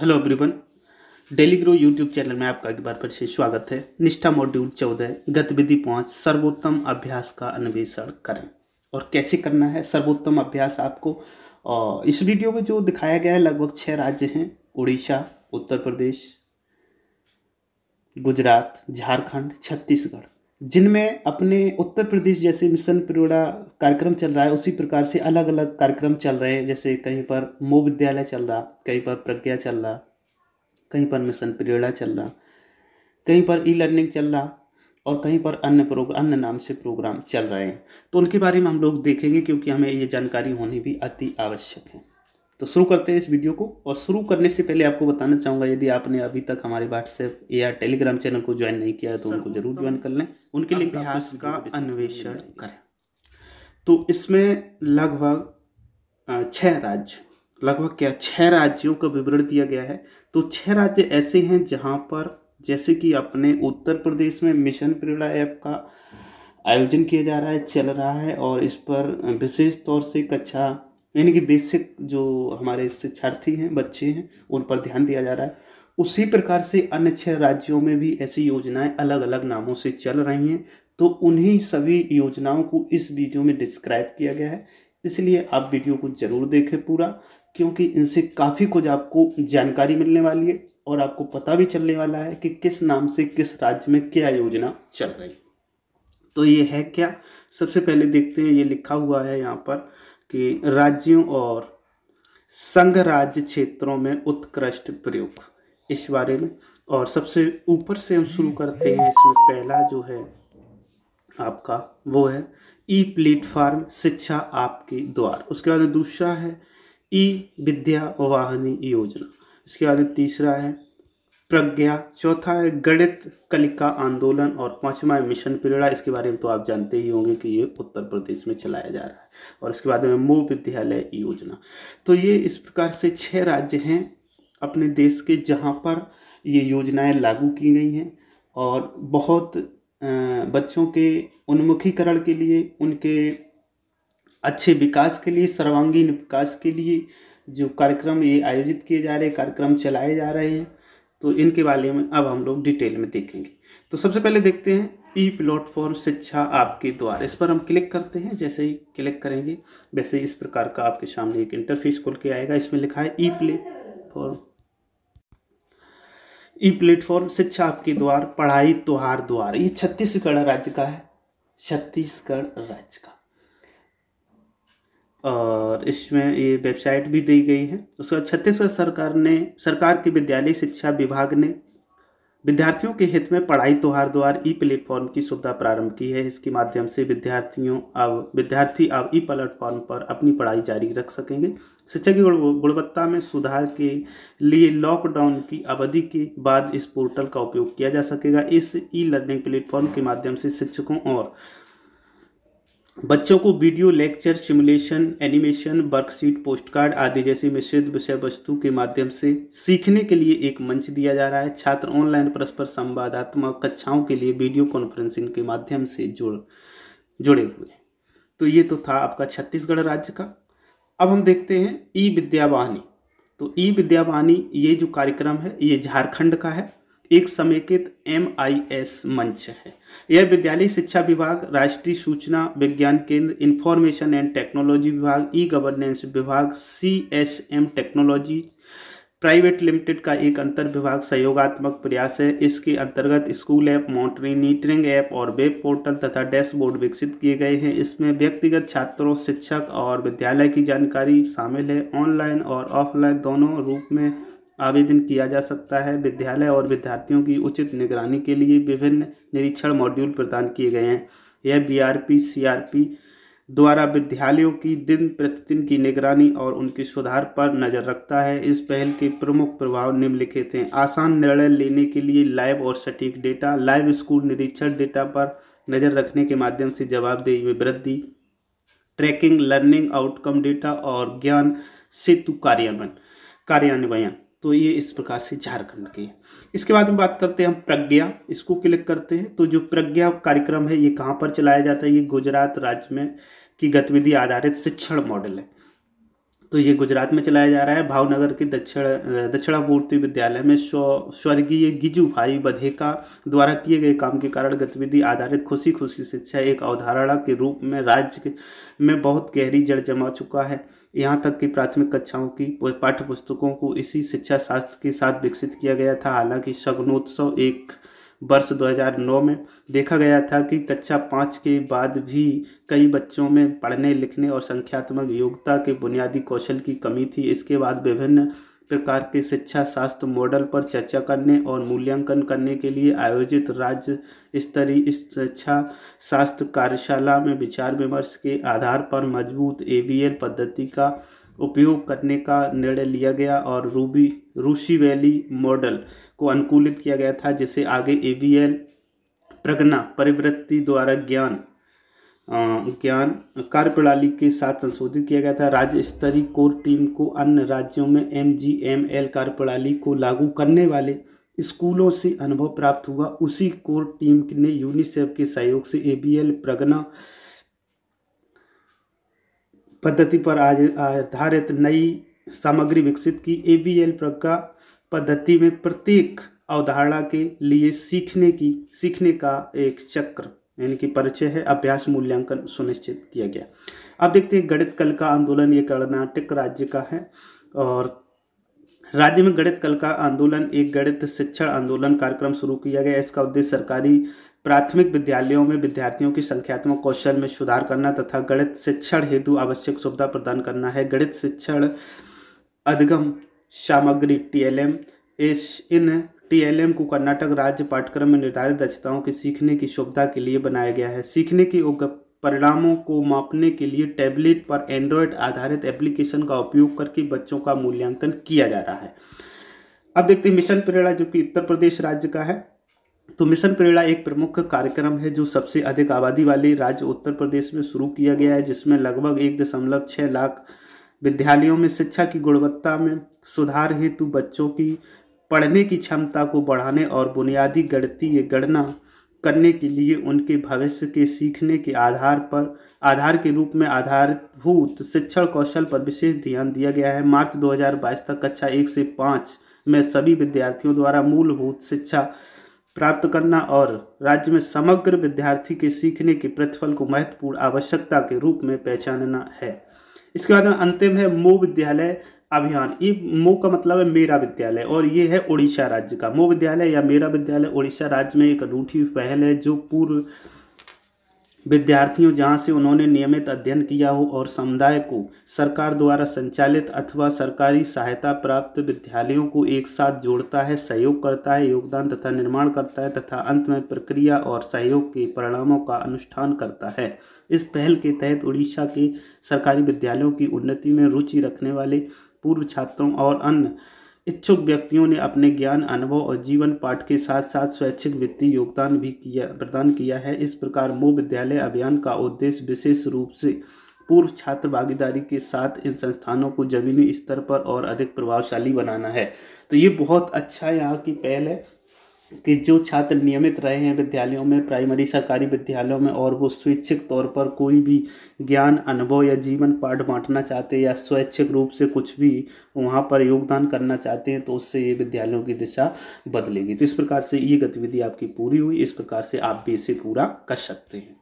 hello everyone Daily Grow YouTube channel में आपका एक बार फिर से स्वागत है निष्ठा मॉड्यूल चौदह गतिविधि पाँच सर्वोत्तम अभ्यास का अन्वेषण करें और कैसे करना है सर्वोत्तम अभ्यास आपको और इस वीडियो में जो दिखाया गया है लगभग छः राज्य हैं उड़ीसा उत्तर प्रदेश गुजरात झारखंड छत्तीसगढ़ जिनमें अपने उत्तर प्रदेश जैसे मिशन प्रियोड़ा कार्यक्रम चल रहा है उसी प्रकार से अलग अलग कार्यक्रम चल रहे हैं जैसे कहीं पर मो विद्यालय चल रहा कहीं पर प्रज्ञा चल रहा कहीं पर मिशन प्रियोड़ा चल रहा कहीं पर ई लर्निंग चल रहा और कहीं पर अन्य प्रोग्राम अन्य नाम से प्रोग्राम चल रहे हैं तो उनके बारे में हम लोग देखेंगे क्योंकि हमें ये जानकारी होनी भी अति आवश्यक है तो शुरू करते हैं इस वीडियो को और शुरू करने से पहले आपको बताना चाहूँगा यदि आपने अभी तक हमारे व्हाट्सएप या टेलीग्राम चैनल को ज्वाइन नहीं किया है तो उनको जरूर ज्वाइन तो कर लें उनके लिए अभ्यास का अन्वेषण करें तो इसमें लगभग छः राज्य लगभग क्या छः राज्यों का विवरण दिया गया है तो छः राज्य ऐसे हैं जहाँ पर जैसे कि अपने उत्तर प्रदेश में मिशन प्रेरणा ऐप का आयोजन किया जा रहा है चल रहा है और इस पर विशेष तौर से कक्षा यानी कि बेसिक जो हमारे शिक्षार्थी हैं बच्चे हैं उन पर ध्यान दिया जा रहा है उसी प्रकार से अन्य छह राज्यों में भी ऐसी योजनाएं अलग अलग नामों से चल रही हैं तो उन्हीं सभी योजनाओं को इस वीडियो में डिस्क्राइब किया गया है इसलिए आप वीडियो को ज़रूर देखें पूरा क्योंकि इनसे काफ़ी कुछ आपको जानकारी मिलने वाली है और आपको पता भी चलने वाला है कि किस नाम से किस राज्य में क्या योजना चल रही है तो ये है क्या सबसे पहले देखते हैं ये लिखा हुआ है यहाँ पर के राज्यों और संघ राज्य क्षेत्रों में उत्कृष्ट प्रयोग इस बारे में और सबसे ऊपर से हम शुरू करते हैं इसमें पहला जो है आपका वो है ई प्लेटफार्म शिक्षा आपके द्वार उसके बाद दूसरा है ई विद्या वाहनी योजना इसके बाद तीसरा है प्रज्ञा चौथा है गणित कलिका आंदोलन और पांचवा है मिशन पीरियडा इसके बारे में तो आप जानते ही होंगे कि ये उत्तर प्रदेश में चलाया जा रहा है और इसके बाद में मूल विद्यालय योजना तो ये इस प्रकार से छः राज्य हैं अपने देश के जहाँ पर ये योजनाएं लागू की गई हैं और बहुत बच्चों के उन्मुखीकरण के लिए उनके अच्छे विकास के लिए सर्वांगीण विकास के लिए जो कार्यक्रम ये आयोजित किए जा रहे कार्यक्रम चलाए जा रहे हैं तो इनके बारे में अब हम लोग डिटेल में देखेंगे तो सबसे पहले देखते हैं ई e प्लेटफॉर्म शिक्षा आपके द्वार इस पर हम क्लिक करते हैं जैसे ही क्लिक करेंगे वैसे ही इस प्रकार का आपके सामने एक इंटरफेस खुल के आएगा इसमें लिखा है ई प्लेटफॉर्म ई प्लेटफॉर्म शिक्षा आपके द्वार पढ़ाई त्योहार द्वार ये छत्तीसगढ़ राज्य का है छत्तीसगढ़ राज्य का और इसमें ये वेबसाइट भी दी गई है उसके बाद छत्तीसगढ़ सरकार ने सरकार के विद्यालय शिक्षा विभाग ने विद्यार्थियों के हित में पढ़ाई त्यौहार द्वार ई प्लेटफॉर्म की सुविधा प्रारंभ की है इसके माध्यम से विद्यार्थियों अब विद्यार्थी अब ई प्लेटफॉर्म पर अपनी पढ़ाई जारी रख सकेंगे शिक्षा की गुणवत्ता में सुधार के लिए लॉकडाउन की अवधि के बाद इस पोर्टल का उपयोग किया जा सकेगा इस ई लर्निंग प्लेटफॉर्म के माध्यम से शिक्षकों और बच्चों को video lecture simulation animation worksheet postcard आदि जैसी मिश्रित विषय वस्तु के माध्यम से सीखने के लिए एक मंच दिया जा रहा है छात्र ऑनलाइन परस्पर संवादात्मक कक्षाओं के लिए वीडियो कॉन्फ्रेंसिंग के माध्यम से जुड़ जुड़े हुए हैं तो ये तो था आपका छत्तीसगढ़ राज्य का अब हम देखते हैं ई विद्यावाहिनी तो ई विद्यावाहिनी ये जो कार्यक्रम है ये झारखंड का है एक समेकित एम आई एस मंच है यह विद्यालय शिक्षा विभाग राष्ट्रीय सूचना विज्ञान केंद्र इंफॉर्मेशन एंड टेक्नोलॉजी विभाग ई गवर्नेंस विभाग C S M technology private limited का एक अंतर विभाग सहयोगात्मक प्रयास है इसके अंतर्गत स्कूल ऐप मॉनिटरिंग ऐप और वेब पोर्टल तथा डैशबोर्ड विकसित किए गए हैं इसमें व्यक्तिगत छात्रों शिक्षक और विद्यालय की जानकारी शामिल है ऑनलाइन और ऑफलाइन दोनों रूप में आवेदन किया जा सकता है विद्यालय और विद्यार्थियों की उचित निगरानी के लिए विभिन्न निरीक्षण मॉड्यूल प्रदान किए गए हैं यह B R P C R P द्वारा विद्यालयों की दिन प्रतिदिन की निगरानी और उनके सुधार पर नज़र रखता है इस पहल के प्रमुख प्रभाव निम्नलिखित हैं आसान निर्णय लेने के लिए लाइव और सटीक डेटा लाइव स्कूल निरीक्षण डेटा पर नज़र रखने के माध्यम से जवाबदेही में वृद्धि ट्रैकिंग लर्निंग आउटकम डेटा और ज्ञान सेतु कार्यान्वयन कार्यान्वयन तो ये इस प्रकार से झारखंड के इसके बाद में बात करते हैं हम प्रज्ञा इसको क्लिक करते हैं तो जो प्रज्ञा कार्यक्रम है ये कहाँ पर चलाया जाता है ये गुजरात राज्य में की गतिविधि आधारित शिक्षण मॉडल है तो ये गुजरात में चलाया जा रहा है भावनगर के दक्षिण दक्षिणापूर्ति विद्यालय में स्वर्गीय गिजू भाई बधेका द्वारा किए गए काम के कारण गतिविधि आधारित खुशी खुशी शिक्षा एक अवधारणा के रूप में राज्य में बहुत गहरी जड़ जमा चुका है यहाँ तक कि प्राथमिक कक्षाओं की पाठ्य पुस्तकों को इसी शिक्षा शास्त्र के साथ विकसित किया गया था हालांकि शगनोत्सव एक वर्ष 2009 में देखा गया था कि कक्षा पाँच के बाद भी कई बच्चों में पढ़ने लिखने और संख्यात्मक योग्यता के बुनियादी कौशल की कमी थी इसके बाद विभिन्न प्रकार के शिक्षा शास्त्र मॉडल पर चर्चा करने और मूल्यांकन करने के लिए आयोजित राज्य स्तरीय शिक्षा शास्त्र कार्यशाला में विचार विमर्श के आधार पर मजबूत ए पद्धति का उपयोग करने का निर्णय लिया गया और रूबी रूसी वैली मॉडल को अनुकूलित किया गया था जिसे आगे ए प्रगना परिवृत्ति द्वारा ज्ञान ज्ञान कार्यप्रणाली के साथ संशोधित किया गया था राज्य स्तरीय कोर टीम को अन्य राज्यों में एम जी एम एल कार्यप्रणाली को लागू करने वाले स्कूलों से अनुभव प्राप्त हुआ उसी कोर टीम ने यूनिसेफ के सहयोग से ए बी एल प्रगना पद्धति पर आधारित नई सामग्री विकसित की ए बी एल प्रज्ञा पद्धति में प्रत्येक अवधारणा के लिए सीखने की सीखने का एक चक्र यानी कि परिचय है अभ्यास मूल्यांकन सुनिश्चित किया गया अब देखते हैं गणित कल का आंदोलन ये कर्नाटक राज्य का है और राज्य में गणित कल का आंदोलन एक गणित शिक्षण आंदोलन कार्यक्रम शुरू किया गया इसका उद्देश्य सरकारी प्राथमिक विद्यालयों में विद्यार्थियों की संख्यात्मक कौशल में सुधार करना तथा गणित शिक्षण हेतु आवश्यक सुविधा प्रदान करना है गणित शिक्षण अधिगम सामग्री टीएलएम इस इन टीएलएम को कर्नाटक राज्य पाठ्यक्रम में निर्धारित दक्षताओं के सीखने की सुविधा के लिए बनाया गया है सीखने की परिणामों को मापने के लिए टैबलेट पर एंड्रॉयड आधारित एप्लीकेशन का उपयोग करके बच्चों का मूल्यांकन किया जा रहा है अब देखते हैं मिशन प्रेरणा जो कि उत्तर प्रदेश राज्य का है तो मिशन प्रेरणा एक प्रमुख कार्यक्रम है जो सबसे अधिक आबादी वाले राज्य उत्तर प्रदेश में शुरू किया गया है जिसमें लगभग एक दशमलव छः लाख विद्यालयों में शिक्षा की गुणवत्ता में सुधार हेतु बच्चों की पढ़ने की क्षमता को बढ़ाने और बुनियादी गणतीय गणना करने के लिए उनके भविष्य के सीखने के आधार पर आधार के रूप में आधारभूत शिक्षण कौशल पर विशेष ध्यान दिया गया है मार्च 2022 तक कक्षा एक से पाँच में सभी विद्यार्थियों द्वारा मूलभूत शिक्षा प्राप्त करना और राज्य में समग्र विद्यार्थी के सीखने के प्रतिफल को महत्वपूर्ण आवश्यकता के रूप में पहचानना है इसके बाद में अंतिम है मो विद्यालय अभियान ये मो का मतलब है मेरा विद्यालय और ये है उड़ीसा राज्य का मो विद्यालय या मेरा विद्यालय उड़ीसा राज्य में एक अनूठी पहल है जो पूर्व विद्यार्थियों जहाँ से उन्होंने नियमित अध्ययन किया हो और समुदाय को सरकार द्वारा संचालित अथवा सरकारी सहायता प्राप्त विद्यालयों को एक साथ जोड़ता है सहयोग करता है योगदान तथा निर्माण करता है तथा अंत में प्रक्रिया और सहयोग के परिणामों का अनुष्ठान करता है इस पहल के तहत उड़ीसा के सरकारी विद्यालयों की उन्नति में रुचि रखने वाले पूर्व छात्रों और अन्य इच्छुक व्यक्तियों ने अपने ज्ञान अनुभव और जीवन पाठ के साथ साथ स्वैच्छिक वित्तीय योगदान भी किया प्रदान किया है इस प्रकार मो विद्यालय अभियान का उद्देश्य विशेष रूप से पूर्व छात्र भागीदारी के साथ इन संस्थानों को जमीनी स्तर पर और अधिक प्रभावशाली बनाना है तो ये बहुत अच्छा यहाँ की पहल है कि जो छात्र नियमित रहे हैं विद्यालयों में प्राइमरी सरकारी विद्यालयों में और वो स्वैच्छिक तौर पर कोई भी ज्ञान अनुभव या जीवन पाठ बांटना चाहते हैं या स्वैच्छिक रूप से कुछ भी वहाँ पर योगदान करना चाहते हैं तो उससे ये विद्यालयों की दिशा बदलेगी तो इस प्रकार से ये गतिविधि आपकी पूरी हुई इस प्रकार से आप भी इसे पूरा कर सकते हैं